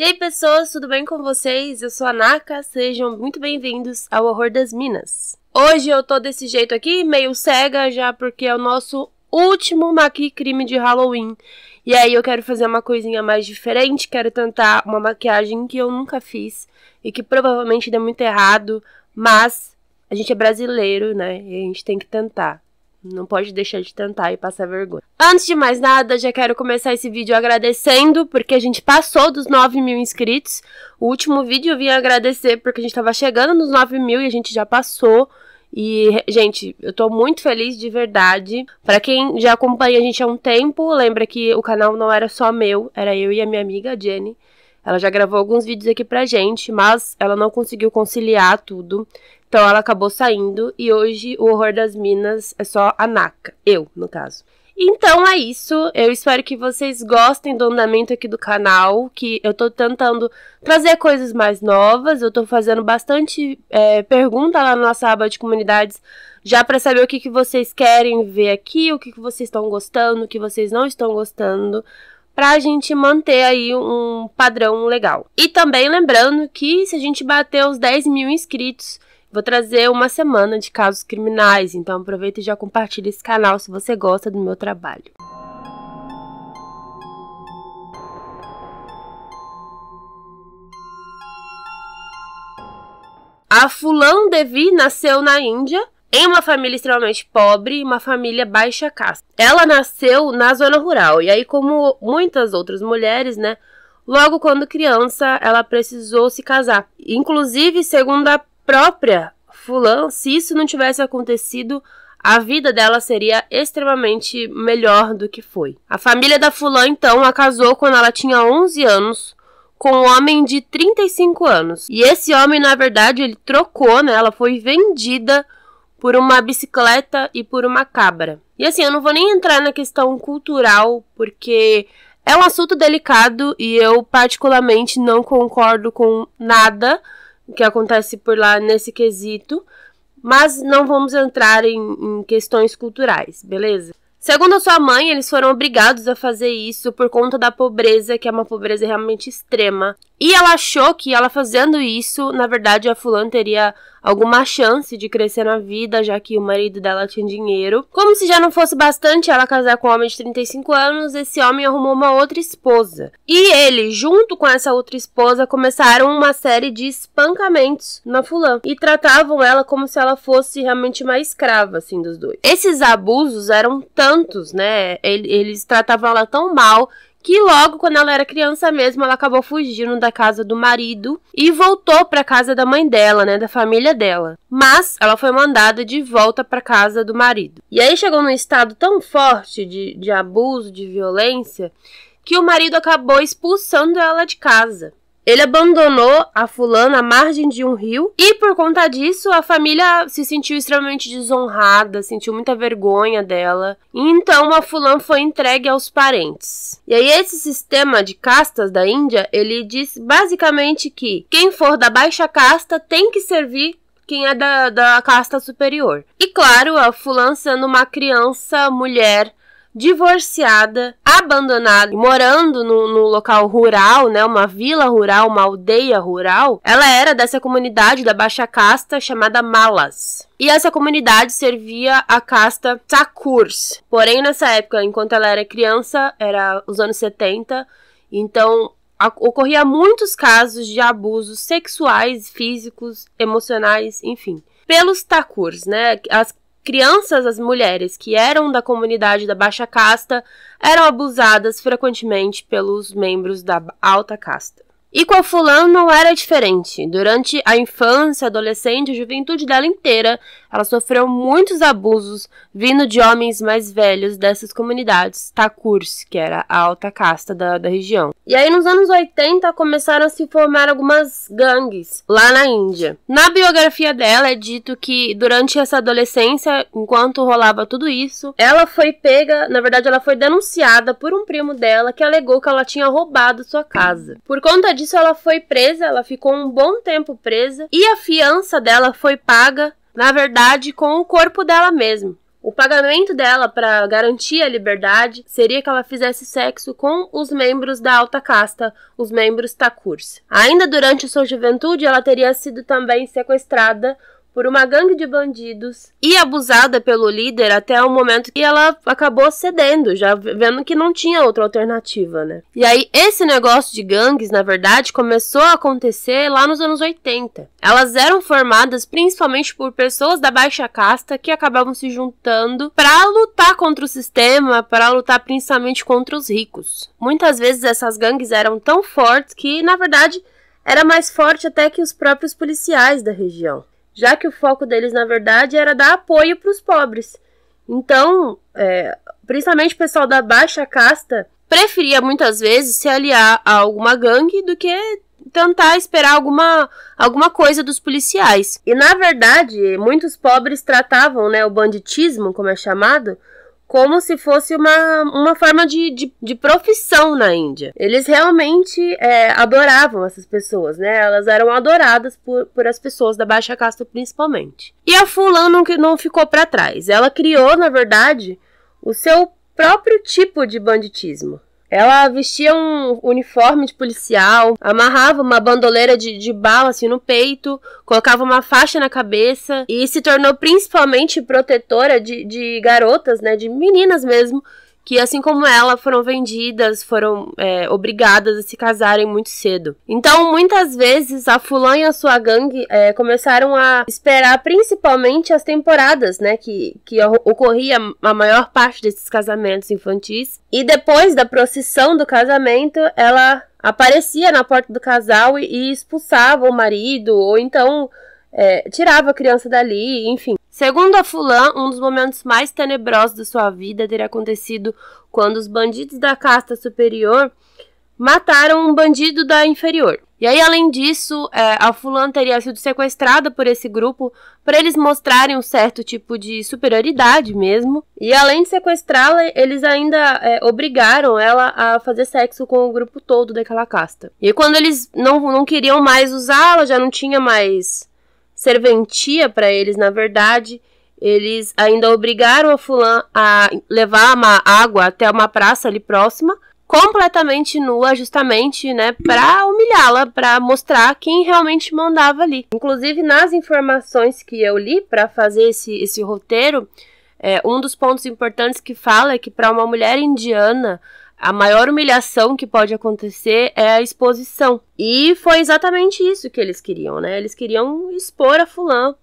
E aí, pessoas, tudo bem com vocês? Eu sou a Naka, sejam muito bem-vindos ao Horror das Minas. Hoje eu tô desse jeito aqui, meio cega já, porque é o nosso último maqui crime de Halloween. E aí eu quero fazer uma coisinha mais diferente, quero tentar uma maquiagem que eu nunca fiz e que provavelmente deu muito errado, mas a gente é brasileiro, né? E a gente tem que tentar. Não pode deixar de tentar e passar vergonha. Antes de mais nada, já quero começar esse vídeo agradecendo, porque a gente passou dos 9 mil inscritos. O último vídeo eu vim agradecer porque a gente estava chegando nos 9 mil e a gente já passou. E, gente, eu tô muito feliz de verdade. Para quem já acompanha a gente há um tempo, lembra que o canal não era só meu, era eu e a minha amiga Jenny. Ela já gravou alguns vídeos aqui pra gente, mas ela não conseguiu conciliar tudo. Então ela acabou saindo e hoje o horror das minas é só a Naka, eu, no caso. Então é isso, eu espero que vocês gostem do andamento aqui do canal, que eu tô tentando trazer coisas mais novas, eu tô fazendo bastante é, pergunta lá na nossa aba de comunidades, já para saber o que, que vocês querem ver aqui, o que, que vocês estão gostando, o que vocês não estão gostando, para a gente manter aí um padrão legal. E também lembrando que se a gente bater os 10 mil inscritos, vou trazer uma semana de casos criminais, então aproveita e já compartilha esse canal se você gosta do meu trabalho. A Fulan Devi nasceu na Índia em uma família extremamente pobre, uma família baixa casta. Ela nasceu na zona rural e aí, como muitas outras mulheres, né? Logo quando criança, ela precisou se casar. Inclusive, segundo a própria Fulan, se isso não tivesse acontecido, a vida dela seria extremamente melhor do que foi. A família da Fulan, então, a casou quando ela tinha 11 anos com um homem de 35 anos. E esse homem, na verdade, ele trocou, né? Ela foi vendida por uma bicicleta e por uma cabra. E assim, eu não vou nem entrar na questão cultural, porque é um assunto delicado e eu particularmente não concordo com nada que acontece por lá nesse quesito, mas não vamos entrar em, em questões culturais, beleza? Segundo a sua mãe, eles foram obrigados a fazer isso por conta da pobreza, que é uma pobreza realmente extrema. E ela achou que ela fazendo isso, na verdade, a fulana teria alguma chance de crescer na vida, já que o marido dela tinha dinheiro. Como se já não fosse bastante ela casar com um homem de 35 anos, esse homem arrumou uma outra esposa. E ele, junto com essa outra esposa, começaram uma série de espancamentos na fulã e tratavam ela como se ela fosse realmente uma escrava assim dos dois. Esses abusos eram tantos, né? Eles tratavam ela tão mal que logo quando ela era criança mesmo, ela acabou fugindo da casa do marido e voltou para casa da mãe dela, né, da família dela. Mas ela foi mandada de volta para casa do marido. E aí chegou num estado tão forte de, de abuso, de violência, que o marido acabou expulsando ela de casa. Ele abandonou a fulana à margem de um rio e por conta disso a família se sentiu extremamente desonrada, sentiu muita vergonha dela. então a fulana foi entregue aos parentes. E aí esse sistema de castas da Índia, ele diz basicamente que quem for da baixa casta tem que servir quem é da, da casta superior. E claro, a Fulan sendo uma criança, mulher, divorciada, abandonada, morando no, no, local rural, né, uma vila rural, uma aldeia rural, ela era dessa comunidade da baixa casta chamada Malas. E essa comunidade servia a casta takurs. Porém, nessa época, enquanto ela era criança, era os anos 70, então ocorria muitos casos de abusos sexuais, físicos, emocionais, enfim. Pelos Takurs, né? As crianças, as mulheres que eram da comunidade da baixa casta eram abusadas frequentemente pelos membros da alta casta. E com a Fulano não era diferente. Durante a infância, adolescente e juventude dela inteira, ela sofreu muitos abusos vindo de homens mais velhos dessas comunidades, Takurs, que era a alta casta da, da região. E aí, nos anos 80, começaram a se formar algumas gangues lá na Índia. Na biografia dela é dito que durante essa adolescência, enquanto rolava tudo isso, ela foi pega, na verdade, ela foi denunciada por um primo dela que alegou que ela tinha roubado sua casa. Por conta disso, ela foi presa, ela ficou um bom tempo presa e a fiança dela foi paga, na verdade, com o corpo dela mesmo. O pagamento dela para garantir a liberdade seria que ela fizesse sexo com os membros da alta casta, os membros Takurs. Ainda durante sua juventude, ela teria sido também sequestrada por uma gangue de bandidos e abusada pelo líder até o momento que ela acabou cedendo, já vendo que não tinha outra alternativa, né? E aí esse negócio de gangues, na verdade, começou a acontecer lá nos anos 80. Elas eram formadas principalmente por pessoas da baixa casta que acabavam se juntando para lutar contra o sistema, para lutar principalmente contra os ricos. Muitas vezes essas gangues eram tão fortes que, na verdade, era mais forte até que os próprios policiais da região já que o foco deles, na verdade, era dar apoio para os pobres. Então, é, principalmente o pessoal da baixa casta preferia muitas vezes se aliar a alguma gangue do que tentar esperar alguma, alguma coisa dos policiais. E na verdade, muitos pobres tratavam né, o banditismo, como é chamado, como se fosse uma, uma forma de, de, de profissão na Índia. Eles realmente é, adoravam essas pessoas, né? Elas eram adoradas por, por as pessoas da baixa casta principalmente. E a Fulan não, não ficou para trás. Ela criou, na verdade, o seu próprio tipo de banditismo. Ela vestia um uniforme de policial, amarrava uma bandoleira de, de bala assim no peito, colocava uma faixa na cabeça e se tornou principalmente protetora de, de garotas, né, de meninas mesmo, que, assim como ela, foram vendidas, foram é, obrigadas a se casarem muito cedo. Então, muitas vezes, a Fulan e a sua gangue é, começaram a esperar principalmente as temporadas, né? Que, que ocorria a maior parte desses casamentos infantis. E depois da procissão do casamento, ela aparecia na porta do casal e, e expulsava o marido, ou então é, tirava a criança dali, enfim. Segundo a Fulan, um dos momentos mais tenebrosos da sua vida teria acontecido quando os bandidos da casta superior mataram um bandido da inferior. E aí, além disso, é, a Fulan teria sido sequestrada por esse grupo para eles mostrarem um certo tipo de superioridade mesmo. E além de sequestrá-la, eles ainda é, obrigaram ela a fazer sexo com o grupo todo daquela casta. E quando eles não, não queriam mais usá-la, já não tinha mais serventia para eles, na verdade. Eles ainda obrigaram a Fulan a levar uma água até uma praça ali próxima, completamente nua, justamente, né, para humilhá-la, para mostrar quem realmente mandava ali. Inclusive, nas informações que eu li para fazer esse, esse roteiro, é, um dos pontos importantes que fala é que para uma mulher indiana, a maior humilhação que pode acontecer é a exposição. E foi exatamente isso que eles queriam, né? Eles queriam expor a Fulan,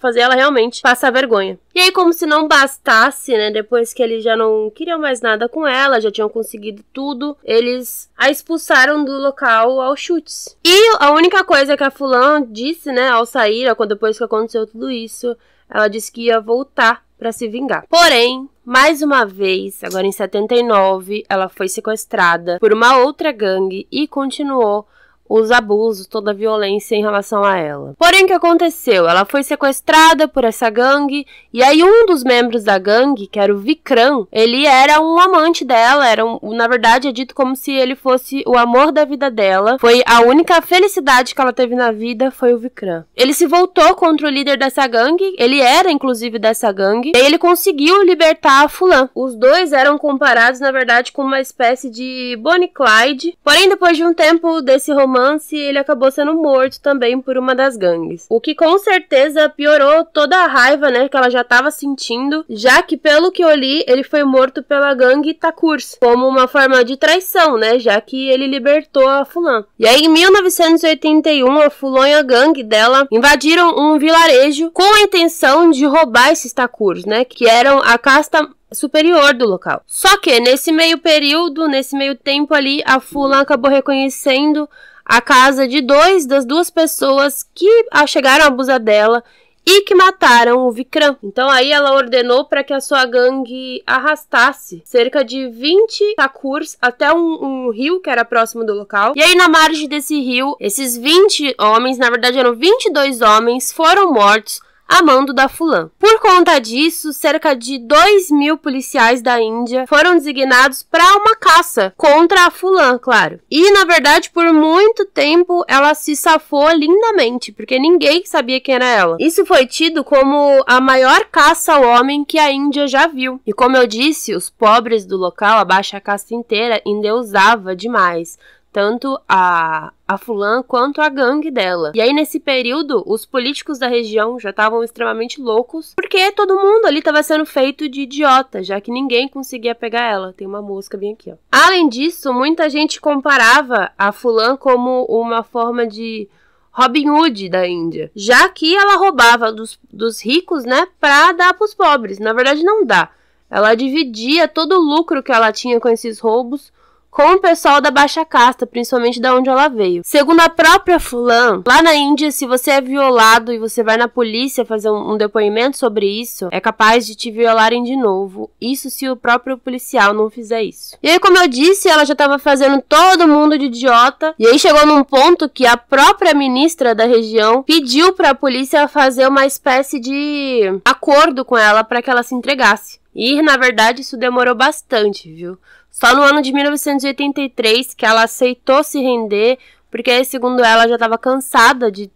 fazer ela realmente passar vergonha. E aí, como se não bastasse, né? Depois que eles já não queriam mais nada com ela, já tinham conseguido tudo, eles a expulsaram do local aos chutes. E a única coisa que a Fulan disse, né, ao sair, quando depois que aconteceu tudo isso, ela disse que ia voltar para se vingar. Porém, mais uma vez, agora em 79, ela foi sequestrada por uma outra gangue e continuou os abusos, toda a violência em relação a ela. Porém, o que aconteceu? Ela foi sequestrada por essa gangue, e aí um dos membros da gangue, que era o Vikram, ele era um amante dela, era um, na verdade é dito como se ele fosse o amor da vida dela. Foi a única felicidade que ela teve na vida foi o Vikram. Ele se voltou contra o líder dessa gangue, ele era inclusive dessa gangue, e ele conseguiu libertar a Fulan. Os dois eram comparados, na verdade, com uma espécie de Bonnie Clyde. Porém, depois de um tempo desse romance romance, ele acabou sendo morto também por uma das gangues. O que com certeza piorou toda a raiva, né, que ela já estava sentindo, já que pelo que eu li, ele foi morto pela gangue Takurs, como uma forma de traição, né, já que ele libertou a Fulan. E aí em 1981, a Fulan e a gangue dela invadiram um vilarejo com a intenção de roubar esses Takurs, né, que eram a casta superior do local. Só que nesse meio período, nesse meio tempo ali, a Fulan acabou reconhecendo a casa de dois das duas pessoas que chegaram a abusar dela e que mataram o Vikram. Então aí ela ordenou para que a sua gangue arrastasse cerca de 20 Thakurs até um, um, rio que era próximo do local. E aí na margem desse rio, esses 20 homens, na verdade eram 22 homens, foram mortos a mando da Fulan. Por conta disso, cerca de 2 mil policiais da Índia foram designados para uma caça contra a Fulan, claro. E na verdade, por muito tempo ela se safou lindamente, porque ninguém sabia quem era ela. Isso foi tido como a maior caça ao homem que a Índia já viu. E como eu disse, os pobres do local, a baixa caça inteira, endeusava demais tanto a, a Fulan quanto a gangue dela. E aí, nesse período, os políticos da região já estavam extremamente loucos, porque todo mundo ali estava sendo feito de idiota, já que ninguém conseguia pegar ela. Tem uma mosca bem aqui, ó. Além disso, muita gente comparava a Fulan como uma forma de Robin Hood da Índia, já que ela roubava dos, dos ricos, né, pra dar pros pobres. Na verdade, não dá. Ela dividia todo o lucro que ela tinha com esses roubos com o pessoal da baixa casta, principalmente da onde ela veio. Segundo a própria Fulan, lá na Índia, se você é violado e você vai na polícia fazer um, um depoimento sobre isso, é capaz de te violarem de novo. Isso se o próprio policial não fizer isso. E aí, como eu disse, ela já estava fazendo todo mundo de idiota. E aí chegou num ponto que a própria ministra da região pediu para a polícia fazer uma espécie de acordo com ela para que ela se entregasse. E, na verdade, isso demorou bastante, viu? Só no ano de 1983 que ela aceitou se render, porque, segundo ela, já estava cansada de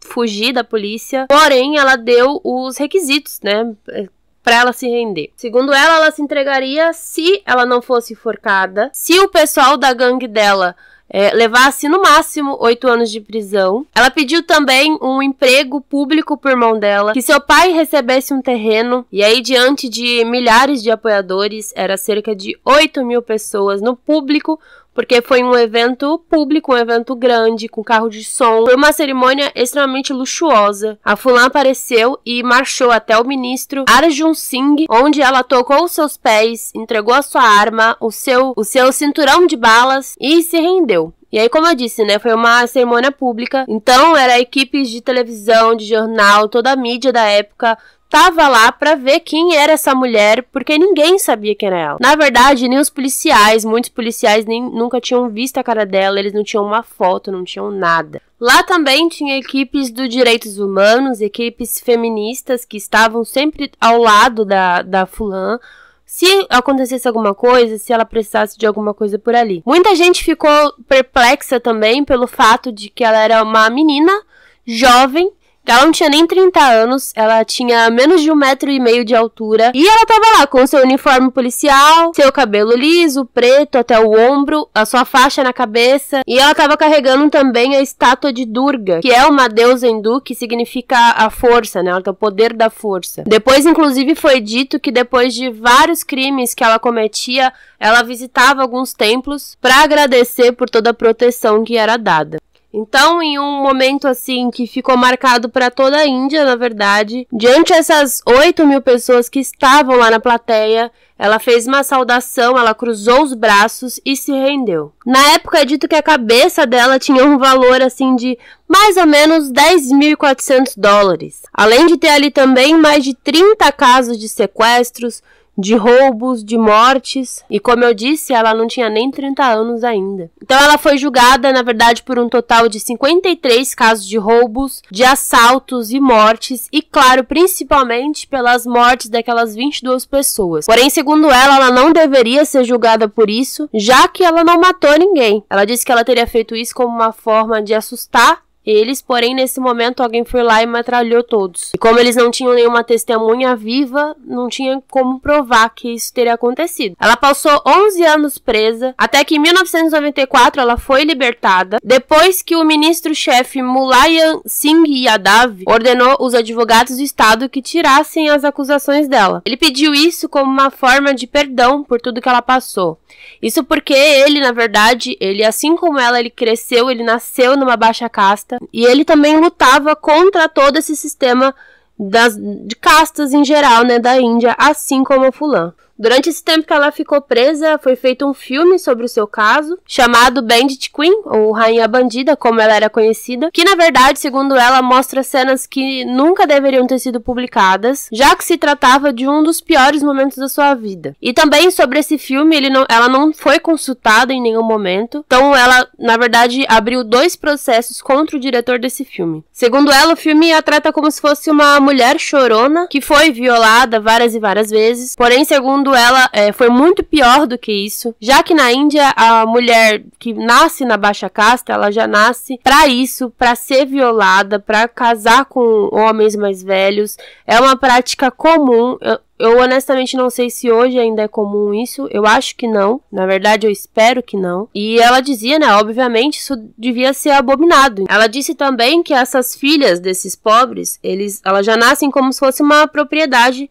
fugir da polícia. Porém, ela deu os requisitos, né? para ela se render. Segundo ela, ela se entregaria se ela não fosse enforcada, se o pessoal da gangue dela é, levasse no máximo oito anos de prisão. Ela pediu também um emprego público por mão dela, que seu pai recebesse um terreno, e aí, diante de milhares de apoiadores, era cerca de 8 mil pessoas no público, porque foi um evento público, um evento grande, com carro de som. Foi uma cerimônia extremamente luxuosa. A Fulan apareceu e marchou até o ministro Arjun Singh, onde ela tocou os seus pés, entregou a sua arma, o seu, o seu cinturão de balas e se rendeu. E aí, como eu disse, né, foi uma cerimônia pública. Então, era equipes de televisão, de jornal, toda a mídia da época tava lá para ver quem era essa mulher, porque ninguém sabia quem era ela. Na verdade, nem os policiais, muitos policiais nem nunca tinham visto a cara dela, eles não tinham uma foto, não tinham nada. Lá também tinha equipes do direitos humanos, equipes feministas que estavam sempre ao lado da, da Fulan. Se acontecesse alguma coisa, se ela precisasse de alguma coisa por ali. Muita gente ficou perplexa também pelo fato de que ela era uma menina jovem ela não tinha nem 30 anos, ela tinha menos de um metro e meio de altura. E ela tava lá com seu uniforme policial, seu cabelo liso, preto até o ombro, a sua faixa na cabeça. E ela tava carregando também a estátua de Durga, que é uma deusa hindu que significa a força, né? Ela tem o poder da força. Depois, inclusive, foi dito que depois de vários crimes que ela cometia, ela visitava alguns templos para agradecer por toda a proteção que era dada. Então, em um momento assim que ficou marcado para toda a Índia, na verdade, diante essas 8 mil pessoas que estavam lá na plateia, ela fez uma saudação, ela cruzou os braços e se rendeu. Na época é dito que a cabeça dela tinha um valor assim de mais ou menos 10.400 dólares. Além de ter ali também mais de 30 casos de sequestros, de roubos, de mortes. E como eu disse, ela não tinha nem 30 anos ainda. Então ela foi julgada, na verdade, por um total de 53 casos de roubos, de assaltos e mortes, e claro, principalmente pelas mortes daquelas 22 pessoas. Porém, segundo ela, ela não deveria ser julgada por isso, já que ela não matou ninguém. Ela disse que ela teria feito isso como uma forma de assustar eles, porém, nesse momento alguém foi lá e metralhou todos. E como eles não tinham nenhuma testemunha viva, não tinha como provar que isso teria acontecido. Ela passou 11 anos presa, até que em 1994 ela foi libertada, depois que o ministro-chefe Mulayan Singh Yadav ordenou os advogados do Estado que tirassem as acusações dela. Ele pediu isso como uma forma de perdão por tudo que ela passou. Isso porque ele, na verdade, ele assim como ela, ele cresceu, ele nasceu numa baixa casta, e ele também lutava contra todo esse sistema das, de castas em geral, né, da Índia, assim como o Fulan. Durante esse tempo que ela ficou presa, foi feito um filme sobre o seu caso, chamado Bandit Queen, ou Rainha Bandida, como ela era conhecida, que na verdade, segundo ela, mostra cenas que nunca deveriam ter sido publicadas, já que se tratava de um dos piores momentos da sua vida. E também sobre esse filme, não, ela não foi consultada em nenhum momento, então ela, na verdade, abriu dois processos contra o diretor desse filme. Segundo ela, o filme a trata como se fosse uma mulher chorona que foi violada várias e várias vezes, porém, segundo segundo ela, é, foi muito pior do que isso, já que na Índia a mulher que nasce na baixa casta, ela já nasce para isso, para ser violada, para casar com homens mais velhos. É uma prática comum. Eu, eu honestamente não sei se hoje ainda é comum isso. Eu acho que não. Na verdade, eu espero que não. E ela dizia, né? Obviamente, isso devia ser abominado. Ela disse também que essas filhas desses pobres, eles, elas já nascem como se fosse uma propriedade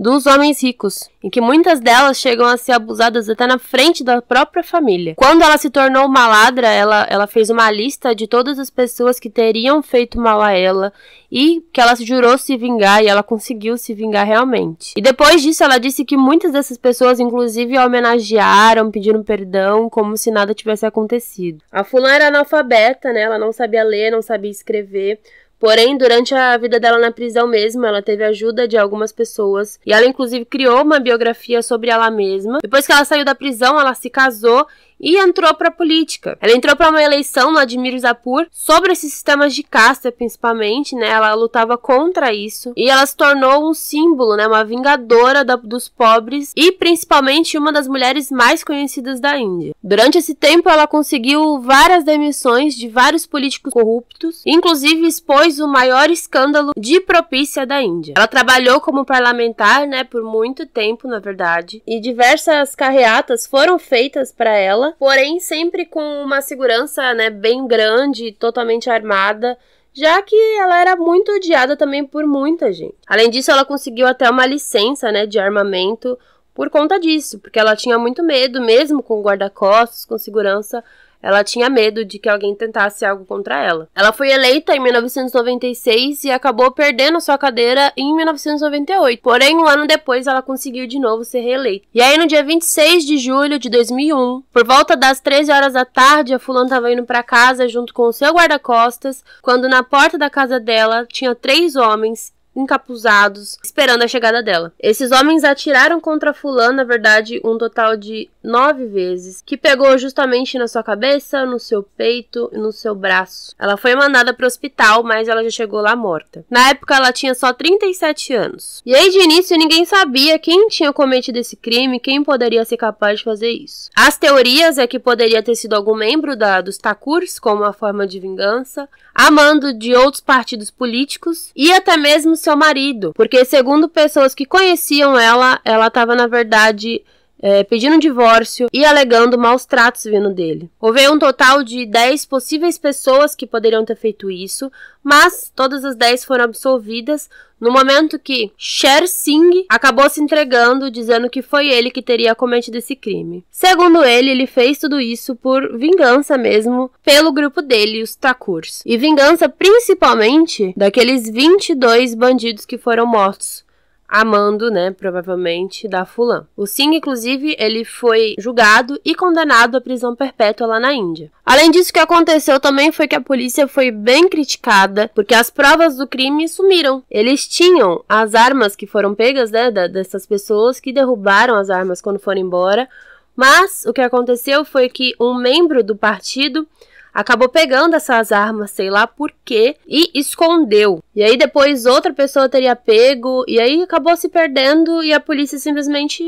dos homens ricos, em que muitas delas chegam a ser abusadas até na frente da própria família. Quando ela se tornou uma ladra, ela, ela fez uma lista de todas as pessoas que teriam feito mal a ela e que ela jurou se vingar e ela conseguiu se vingar realmente. E depois disso, ela disse que muitas dessas pessoas, inclusive, a homenagearam, pediram perdão, como se nada tivesse acontecido. A fulana era analfabeta, né? Ela não sabia ler, não sabia escrever. Porém, durante a vida dela na prisão mesmo, ela teve ajuda de algumas pessoas e ela inclusive criou uma biografia sobre ela mesma. Depois que ela saiu da prisão, ela se casou e entrou para a política. Ela entrou para uma eleição no Admir Zapur sobre esses sistemas de casta, principalmente, né? Ela lutava contra isso e ela se tornou um símbolo, né? Uma vingadora da, dos pobres e principalmente uma das mulheres mais conhecidas da Índia. Durante esse tempo, ela conseguiu várias demissões de vários políticos corruptos, inclusive expôs o maior escândalo de propícia da Índia. Ela trabalhou como parlamentar, né? Por muito tempo, na verdade, e diversas carreatas foram feitas para ela dela, porém sempre com uma segurança, né, bem grande, totalmente armada, já que ela era muito odiada também por muita gente. Além disso, ela conseguiu até uma licença, né, de armamento por conta disso, porque ela tinha muito medo, mesmo com guarda-costas, com segurança, ela tinha medo de que alguém tentasse algo contra ela. Ela foi eleita em 1996 e acabou perdendo sua cadeira em 1998. Porém, um ano depois, ela conseguiu de novo ser reeleita. E aí, no dia 26 de julho de 2001, por volta das 13 horas da tarde, a fulana estava indo para casa junto com o seu guarda-costas, quando na porta da casa dela tinha três homens encapuzados, esperando a chegada dela. Esses homens atiraram contra fulano, na verdade, um total de nove vezes, que pegou justamente na sua cabeça, no seu peito e no seu braço. Ela foi mandada para o hospital, mas ela já chegou lá morta. Na época, ela tinha só 37 anos. E aí, de início, ninguém sabia quem tinha cometido esse crime, quem poderia ser capaz de fazer isso. As teorias é que poderia ter sido algum membro da, dos Takurs, como uma forma de vingança, amando de outros partidos políticos, e até mesmo seu marido, porque segundo pessoas que conheciam ela, ela estava na verdade é, pedindo divórcio e alegando maus tratos vindo dele. Houve um total de 10 possíveis pessoas que poderiam ter feito isso, mas todas as 10 foram absolvidas no momento que Sher Singh acabou se entregando, dizendo que foi ele que teria cometido esse crime. Segundo ele, ele fez tudo isso por vingança mesmo, pelo grupo dele, os Takurs E vingança principalmente daqueles 22 bandidos que foram mortos amando, né, provavelmente, da Fulan. O Singh, inclusive, ele foi julgado e condenado à prisão perpétua lá na Índia. Além disso, o que aconteceu também foi que a polícia foi bem criticada, porque as provas do crime sumiram. Eles tinham as armas que foram pegas, né, dessas pessoas que derrubaram as armas quando foram embora, mas o que aconteceu foi que um membro do partido acabou pegando essas armas, sei lá por quê, e escondeu. E aí depois outra pessoa teria pego, e aí acabou se perdendo e a polícia simplesmente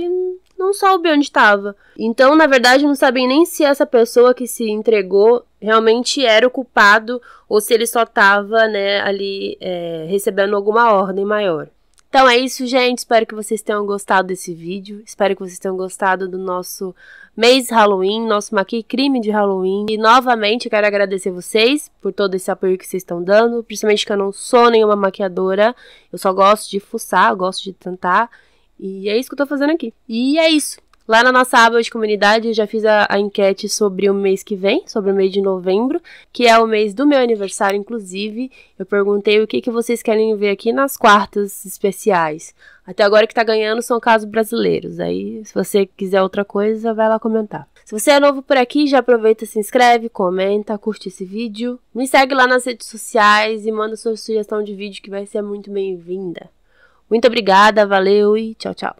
não soube onde estava. Então, na verdade, não sabem nem se essa pessoa que se entregou realmente era o culpado ou se ele só estava né, ali é, recebendo alguma ordem maior. Então é isso, gente. Espero que vocês tenham gostado desse vídeo. Espero que vocês tenham gostado do nosso mês Halloween, nosso Maqui Crime de Halloween. E novamente quero agradecer vocês por todo esse apoio que vocês estão dando, principalmente que eu não sou nenhuma maquiadora, eu só gosto de fuçar, eu gosto de tentar. E é isso que eu tô fazendo aqui. E é isso. Lá na nossa aba de comunidade, eu já fiz a, a, enquete sobre o mês que vem, sobre o mês de novembro, que é o mês do meu aniversário, inclusive. Eu perguntei o que, que vocês querem ver aqui nas quartas especiais. Até agora que tá ganhando são casos brasileiros. Aí, se você quiser outra coisa, vai lá comentar. Se você é novo por aqui, já aproveita, se inscreve, comenta, curte esse vídeo. Me segue lá nas redes sociais e manda sua sugestão de vídeo que vai ser muito bem-vinda. Muito obrigada, valeu e tchau, tchau.